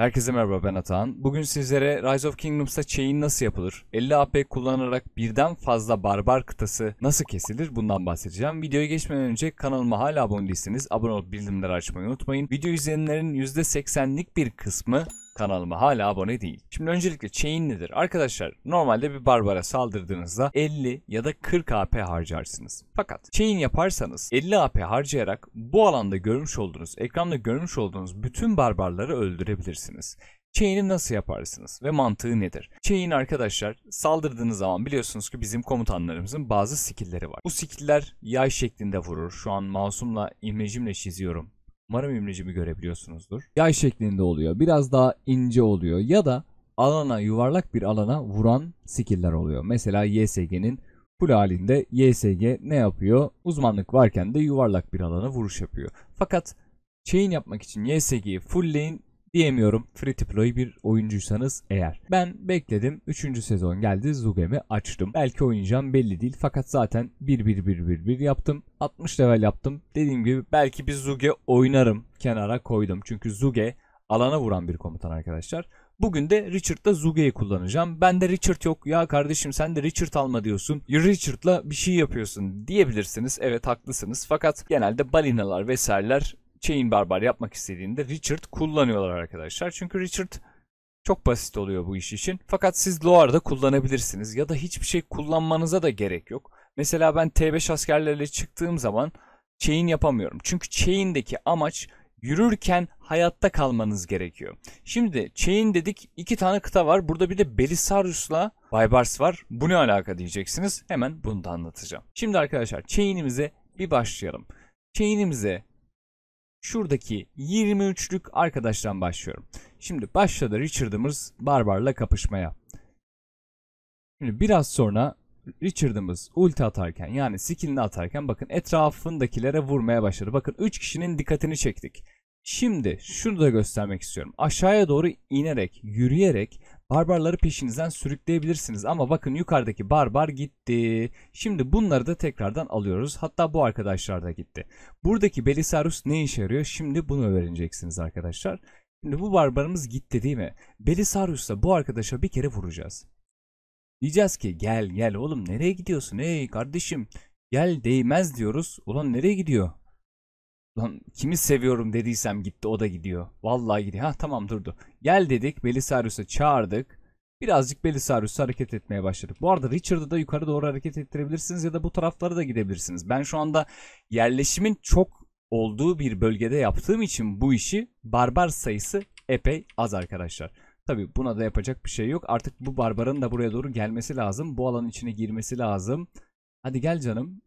Herkese merhaba ben Atahan. Bugün sizlere Rise of Kingdoms'ta chain nasıl yapılır, 50 AP kullanarak birden fazla barbar kıtası nasıl kesilir bundan bahsedeceğim. Videoya geçmeden önce kanalıma hala abone değilseniz abone olup bildirimleri açmayı unutmayın. Video izleyenlerin %80'lik bir kısmı Kanalıma hala abone değil. Şimdi öncelikle chain nedir? Arkadaşlar normalde bir barbara saldırdığınızda 50 ya da 40 AP harcarsınız. Fakat chain yaparsanız 50 AP harcayarak bu alanda görmüş olduğunuz, ekranda görmüş olduğunuz bütün barbarları öldürebilirsiniz. Chain'i nasıl yaparsınız ve mantığı nedir? Chain arkadaşlar saldırdığınız zaman biliyorsunuz ki bizim komutanlarımızın bazı skill'leri var. Bu skill'ler yay şeklinde vurur. Şu an masumla imajimle çiziyorum Umarım imlecimi görebiliyorsunuzdur. Yay şeklinde oluyor. Biraz daha ince oluyor. Ya da alana yuvarlak bir alana vuran skiller oluyor. Mesela YSG'nin full halinde YSG ne yapıyor? Uzmanlık varken de yuvarlak bir alana vuruş yapıyor. Fakat chain yapmak için YSG'yi fullleyin diyemiyorum. Free to play bir oyuncuysanız eğer. Ben bekledim. 3. sezon geldi. Zugem'i açtım. Belki oynayacağım belli değil. Fakat zaten 1-1-1-1-1 yaptım. 60 level yaptım. Dediğim gibi belki bir Zuge oynarım. Kenara koydum. Çünkü Zuge alana vuran bir komutan arkadaşlar. Bugün de Richard'la Zuge'yi kullanacağım. Ben de Richard yok ya kardeşim sen de Richard alma diyorsun. Richard'la bir şey yapıyorsun diyebilirsiniz. Evet haklısınız. Fakat genelde balinalar vesaireler Chain Barbar yapmak istediğinde Richard kullanıyorlar arkadaşlar. Çünkü Richard çok basit oluyor bu iş için. Fakat siz Loar'da kullanabilirsiniz ya da hiçbir şey kullanmanıza da gerek yok. Mesela ben T5 askerlerle çıktığım zaman chain yapamıyorum. Çünkü chain'deki amaç yürürken hayatta kalmanız gerekiyor. Şimdi chain dedik iki tane kıta var. Burada bir de Belisarius'la Baybars var. Bu ne alaka diyeceksiniz. Hemen bunu da anlatacağım. Şimdi arkadaşlar chain'imize bir başlayalım. Chain'imize şuradaki 23'lük arkadaştan başlıyorum. Şimdi başladı Richard'ımız Barbar'la kapışmaya. Şimdi biraz sonra Richard'ımız ulti atarken yani skillini atarken bakın etrafındakilere vurmaya başladı. Bakın 3 kişinin dikkatini çektik. Şimdi şunu da göstermek istiyorum. Aşağıya doğru inerek, yürüyerek Barbarları peşinizden sürükleyebilirsiniz ama bakın yukarıdaki barbar gitti. Şimdi bunları da tekrardan alıyoruz. Hatta bu arkadaşlar da gitti. Buradaki Belisarius ne işe yarıyor? Şimdi bunu öğreneceksiniz arkadaşlar. Şimdi bu barbarımız gitti değil mi? Belisarius'la bu arkadaşa bir kere vuracağız. Diyeceğiz ki gel gel oğlum nereye gidiyorsun ey kardeşim? Gel değmez diyoruz. Ulan nereye gidiyor? Lan kimi seviyorum dediysem gitti o da gidiyor. Vallahi gidiyor. Ha tamam durdu. Gel dedik Belisarius'u çağırdık. Birazcık Belisarius'u hareket etmeye başladık. Bu arada Richard'ı da yukarı doğru hareket ettirebilirsiniz ya da bu taraflara da gidebilirsiniz. Ben şu anda yerleşimin çok olduğu bir bölgede yaptığım için bu işi barbar sayısı epey az arkadaşlar. Tabi buna da yapacak bir şey yok. Artık bu barbarın da buraya doğru gelmesi lazım. Bu alanın içine girmesi lazım. Hadi gel canım.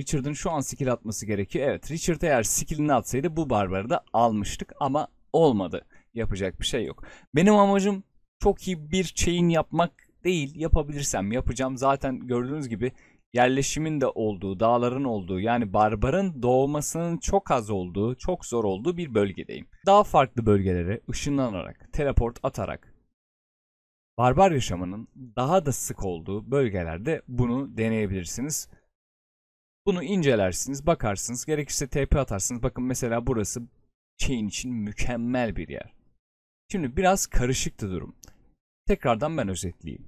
Richard'ın şu an skill atması gerekiyor. Evet Richard eğer skillini atsaydı bu barbarı da almıştık ama olmadı. Yapacak bir şey yok. Benim amacım çok iyi bir chain yapmak değil. Yapabilirsem yapacağım. Zaten gördüğünüz gibi yerleşimin de olduğu, dağların olduğu yani barbarın doğmasının çok az olduğu, çok zor olduğu bir bölgedeyim. Daha farklı bölgelere ışınlanarak, teleport atarak barbar yaşamının daha da sık olduğu bölgelerde bunu deneyebilirsiniz. Bunu incelersiniz, bakarsınız. Gerekirse TP atarsınız. Bakın mesela burası şeyin için mükemmel bir yer. Şimdi biraz karışıktı durum. Tekrardan ben özetleyeyim.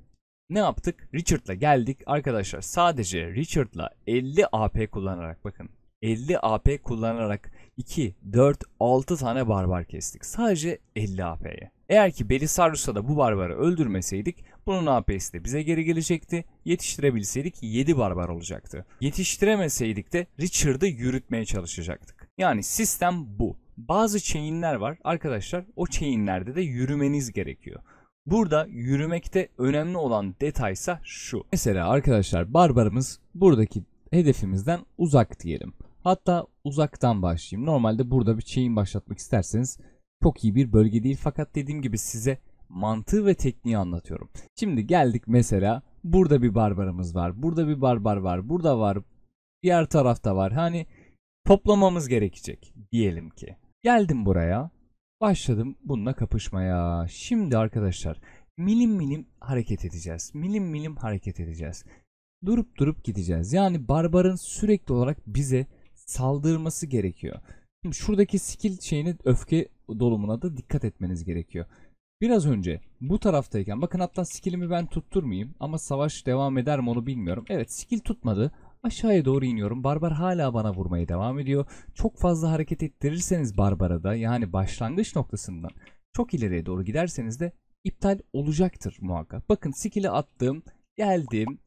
Ne yaptık? Richard'la geldik. Arkadaşlar sadece Richard'la 50 AP kullanarak bakın. 50 AP kullanarak 2, 4, 6 tane barbar kestik. Sadece 50 AP'ye. Eğer ki Belisarius'a da bu barbarı öldürmeseydik bunun AP'si de bize geri gelecekti. Yetiştirebilseydik 7 barbar olacaktı. Yetiştiremeseydik de Richard'ı yürütmeye çalışacaktık. Yani sistem bu. Bazı chainler var arkadaşlar o chainlerde de yürümeniz gerekiyor. Burada yürümekte önemli olan detaysa şu. Mesela arkadaşlar barbarımız buradaki hedefimizden uzak diyelim. Hatta uzaktan başlayayım. Normalde burada bir chain başlatmak isterseniz çok iyi bir bölge değil fakat dediğim gibi size mantığı ve tekniği anlatıyorum. Şimdi geldik mesela burada bir barbarımız var. Burada bir barbar var. Burada var. Diğer tarafta var. Hani toplamamız gerekecek diyelim ki. Geldim buraya. Başladım bununla kapışmaya. Şimdi arkadaşlar milim milim hareket edeceğiz. Milim milim hareket edeceğiz. Durup durup gideceğiz. Yani barbarın sürekli olarak bize saldırması gerekiyor. Şimdi şuradaki skill şeyine öfke dolumuna da dikkat etmeniz gerekiyor. Biraz önce bu taraftayken bakın hatta skillimi ben tutturmayayım ama savaş devam eder mi onu bilmiyorum. Evet skill tutmadı aşağıya doğru iniyorum. Barbar hala bana vurmaya devam ediyor. Çok fazla hareket ettirirseniz Barbar'a da yani başlangıç noktasından çok ileriye doğru giderseniz de iptal olacaktır muhakkak. Bakın skill'i attım, geldim.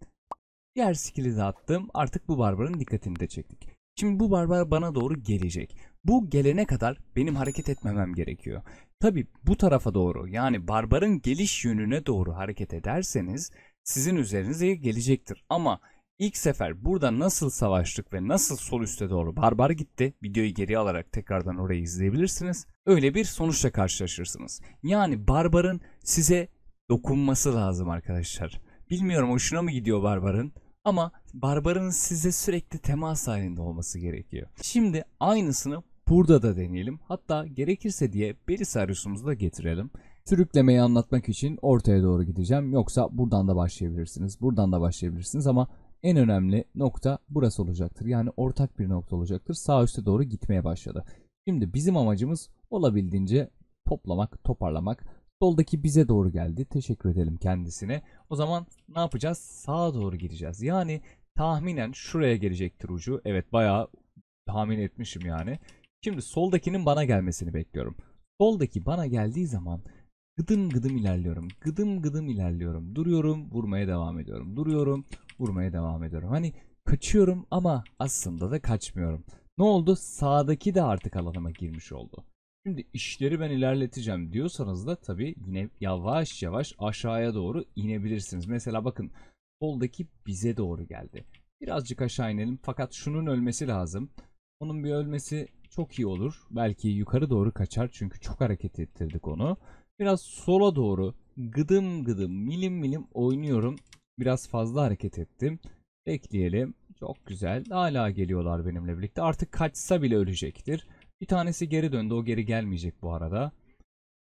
Diğer skill'i de attım. Artık bu Barbar'ın dikkatini de çektik. Şimdi bu barbar bana doğru gelecek. Bu gelene kadar benim hareket etmemem gerekiyor. Tabi bu tarafa doğru yani barbarın geliş yönüne doğru hareket ederseniz sizin üzerinize gelecektir. Ama ilk sefer burada nasıl savaştık ve nasıl sol üste doğru barbar gitti videoyu geri alarak tekrardan orayı izleyebilirsiniz. Öyle bir sonuçla karşılaşırsınız. Yani barbarın size dokunması lazım arkadaşlar. Bilmiyorum hoşuna mı gidiyor barbarın? Ama barbarın size sürekli temas halinde olması gerekiyor. Şimdi aynısını burada da deneyelim. Hatta gerekirse diye Belisarius'umuzu da getirelim. Sürüklemeyi anlatmak için ortaya doğru gideceğim. Yoksa buradan da başlayabilirsiniz. Buradan da başlayabilirsiniz ama en önemli nokta burası olacaktır. Yani ortak bir nokta olacaktır. Sağ üste doğru gitmeye başladı. Şimdi bizim amacımız olabildiğince toplamak, toparlamak, Soldaki bize doğru geldi. Teşekkür edelim kendisine. O zaman ne yapacağız? Sağa doğru gideceğiz. Yani tahminen şuraya gelecektir ucu. Evet bayağı tahmin etmişim yani. Şimdi soldakinin bana gelmesini bekliyorum. Soldaki bana geldiği zaman gıdım gıdım ilerliyorum. Gıdım gıdım ilerliyorum. Duruyorum, vurmaya devam ediyorum. Duruyorum, vurmaya devam ediyorum. Hani kaçıyorum ama aslında da kaçmıyorum. Ne oldu? Sağdaki de artık alanıma girmiş oldu. Şimdi işleri ben ilerleteceğim diyorsanız da tabii yine yavaş yavaş aşağıya doğru inebilirsiniz. Mesela bakın soldaki bize doğru geldi. Birazcık aşağı inelim fakat şunun ölmesi lazım. Onun bir ölmesi çok iyi olur. Belki yukarı doğru kaçar çünkü çok hareket ettirdik onu. Biraz sola doğru gıdım gıdım milim milim oynuyorum. Biraz fazla hareket ettim. Bekleyelim. Çok güzel. Hala geliyorlar benimle birlikte. Artık kaçsa bile ölecektir. Bir tanesi geri döndü. O geri gelmeyecek bu arada.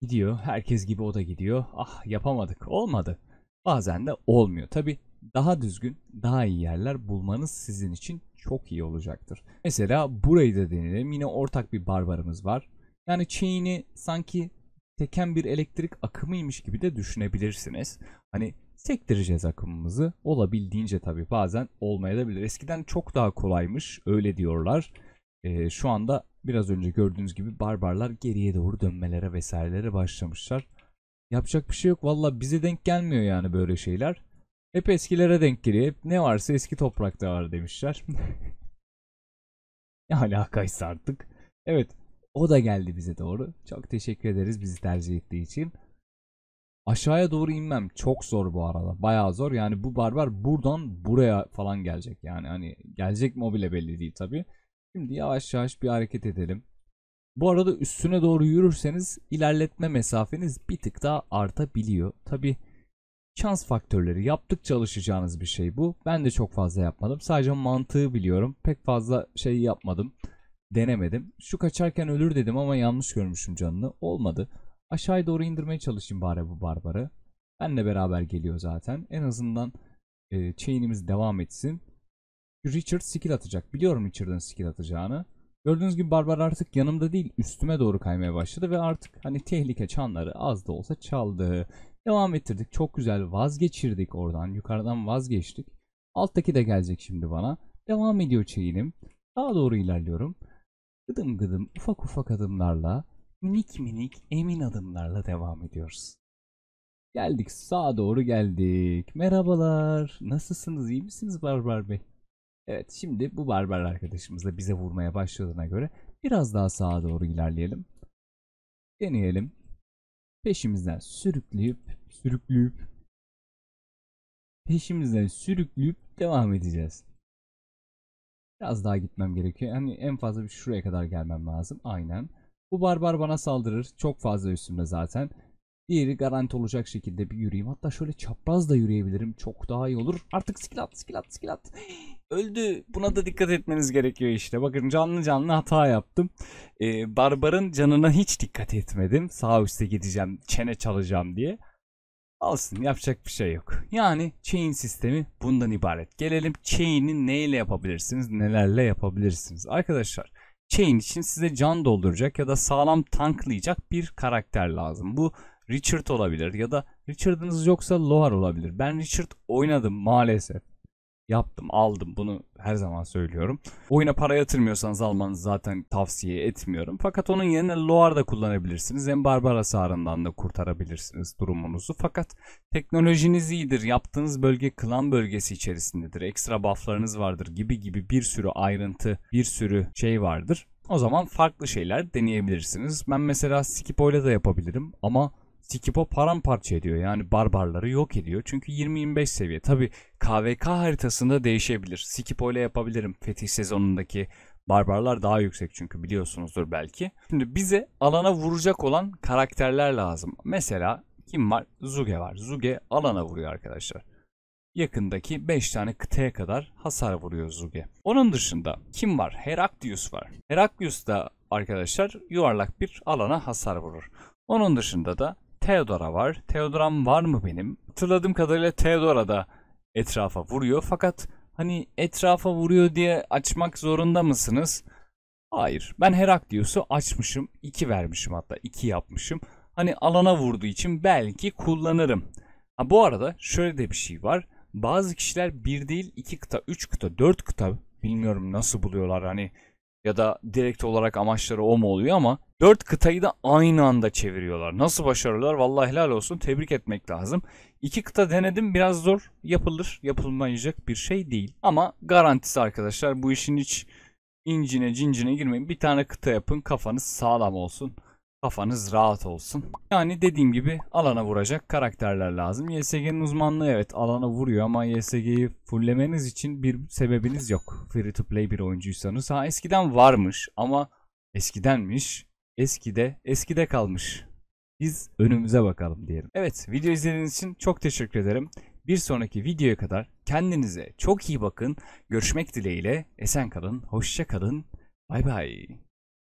Gidiyor. Herkes gibi o da gidiyor. Ah yapamadık. Olmadı. Bazen de olmuyor. Tabi daha düzgün, daha iyi yerler bulmanız sizin için çok iyi olacaktır. Mesela burayı da deneyelim. Yine ortak bir barbarımız var. Yani chain'i sanki teken bir elektrik akımıymış gibi de düşünebilirsiniz. Hani sektireceğiz akımımızı. Olabildiğince tabii bazen olmayabilir. Eskiden çok daha kolaymış öyle diyorlar. E, şu anda Biraz önce gördüğünüz gibi barbarlar geriye doğru dönmelere vesairelere başlamışlar. Yapacak bir şey yok. Valla bize denk gelmiyor yani böyle şeyler. Hep eskilere denk geliyor. Hep ne varsa eski toprakta var demişler. ne alakaysa artık. Evet o da geldi bize doğru. Çok teşekkür ederiz bizi tercih ettiği için. Aşağıya doğru inmem çok zor bu arada. Bayağı zor. Yani bu barbar buradan buraya falan gelecek. Yani hani gelecek mi o belli değil tabii. Şimdi yavaş yavaş bir hareket edelim. Bu arada üstüne doğru yürürseniz ilerletme mesafeniz bir tık daha artabiliyor. Tabi şans faktörleri Yaptık çalışacağınız bir şey bu. Ben de çok fazla yapmadım. Sadece mantığı biliyorum. Pek fazla şey yapmadım. Denemedim. Şu kaçarken ölür dedim ama yanlış görmüşüm canını. Olmadı. Aşağıya doğru indirmeye çalışayım bari bu barbarı. Benle beraber geliyor zaten. En azından e, chain'imiz devam etsin. Richard skill atacak. Biliyorum Richard'ın skill atacağını. Gördüğünüz gibi Barbar artık yanımda değil üstüme doğru kaymaya başladı ve artık hani tehlike çanları az da olsa çaldı. Devam ettirdik. Çok güzel vazgeçirdik oradan. Yukarıdan vazgeçtik. Alttaki de gelecek şimdi bana. Devam ediyor çeyinim. Daha doğru ilerliyorum. Gıdım gıdım ufak ufak adımlarla minik minik emin adımlarla devam ediyoruz. Geldik sağa doğru geldik. Merhabalar. Nasılsınız? İyi misiniz Barbar Bey? Evet şimdi bu barbar arkadaşımız da bize vurmaya başladığına göre biraz daha sağa doğru ilerleyelim. Deneyelim. Peşimizden sürükleyip sürükleyip peşimizden sürükleyip devam edeceğiz. Biraz daha gitmem gerekiyor. Hani en fazla bir şuraya kadar gelmem lazım. Aynen. Bu barbar bana saldırır. Çok fazla üstümde zaten. Diğeri garanti olacak şekilde bir yürüyeyim. Hatta şöyle çapraz da yürüyebilirim. Çok daha iyi olur. Artık skill at, skill at, skill at öldü. Buna da dikkat etmeniz gerekiyor işte. Bakın canlı canlı hata yaptım. Ee, barbarın canına hiç dikkat etmedim. Sağ üste gideceğim, çene çalacağım diye. Alsın yapacak bir şey yok. Yani chain sistemi bundan ibaret. Gelelim chain'i neyle yapabilirsiniz, nelerle yapabilirsiniz. Arkadaşlar chain için size can dolduracak ya da sağlam tanklayacak bir karakter lazım. Bu Richard olabilir ya da Richard'ınız yoksa Lohar olabilir. Ben Richard oynadım maalesef yaptım, aldım. Bunu her zaman söylüyorum. Oyuna para yatırmıyorsanız almanızı zaten tavsiye etmiyorum. Fakat onun yerine Loar da kullanabilirsiniz. Hem barbar hasarından da kurtarabilirsiniz durumunuzu. Fakat teknolojiniz iyidir. Yaptığınız bölge klan bölgesi içerisindedir. Ekstra bufflarınız vardır gibi gibi bir sürü ayrıntı, bir sürü şey vardır. O zaman farklı şeyler deneyebilirsiniz. Ben mesela Skipo'yla da yapabilirim ama Sikipo paramparça ediyor. Yani barbarları yok ediyor. Çünkü 20-25 seviye. Tabi KVK haritasında değişebilir. Sikipo ile yapabilirim. Fetih sezonundaki barbarlar daha yüksek çünkü biliyorsunuzdur belki. Şimdi bize alana vuracak olan karakterler lazım. Mesela kim var? Zuge var. Zuge alana vuruyor arkadaşlar. Yakındaki 5 tane kıtaya kadar hasar vuruyor Zuge. Onun dışında kim var? Heraklius var. Heraklius da arkadaşlar yuvarlak bir alana hasar vurur. Onun dışında da Theodora var. Theodora'm var mı benim? Hatırladığım kadarıyla Theodora da etrafa vuruyor. Fakat hani etrafa vuruyor diye açmak zorunda mısınız? Hayır. Ben Heraklius'u açmışım. 2 vermişim hatta. 2 yapmışım. Hani alana vurduğu için belki kullanırım. Ha, bu arada şöyle de bir şey var. Bazı kişiler bir değil iki kıta, üç kıta, dört kıta bilmiyorum nasıl buluyorlar hani ya da direkt olarak amaçları o mu oluyor ama Dört kıtayı da aynı anda çeviriyorlar. Nasıl başarıyorlar? Vallahi helal olsun. Tebrik etmek lazım. İki kıta denedim biraz zor. Yapılır. Yapılmayacak bir şey değil. Ama garantisi arkadaşlar bu işin hiç incine cincine girmeyin. Bir tane kıta yapın. Kafanız sağlam olsun. Kafanız rahat olsun. Yani dediğim gibi alana vuracak karakterler lazım. YSG'nin uzmanlığı evet alana vuruyor ama YSG'yi fulllemeniz için bir sebebiniz yok. Free to play bir oyuncuysanız. Ha eskiden varmış ama eskidenmiş eskide, eskide kalmış. Biz önümüze bakalım diyelim. Evet, video izlediğiniz için çok teşekkür ederim. Bir sonraki videoya kadar kendinize çok iyi bakın. Görüşmek dileğiyle. Esen kalın, hoşça kalın. Bay bay.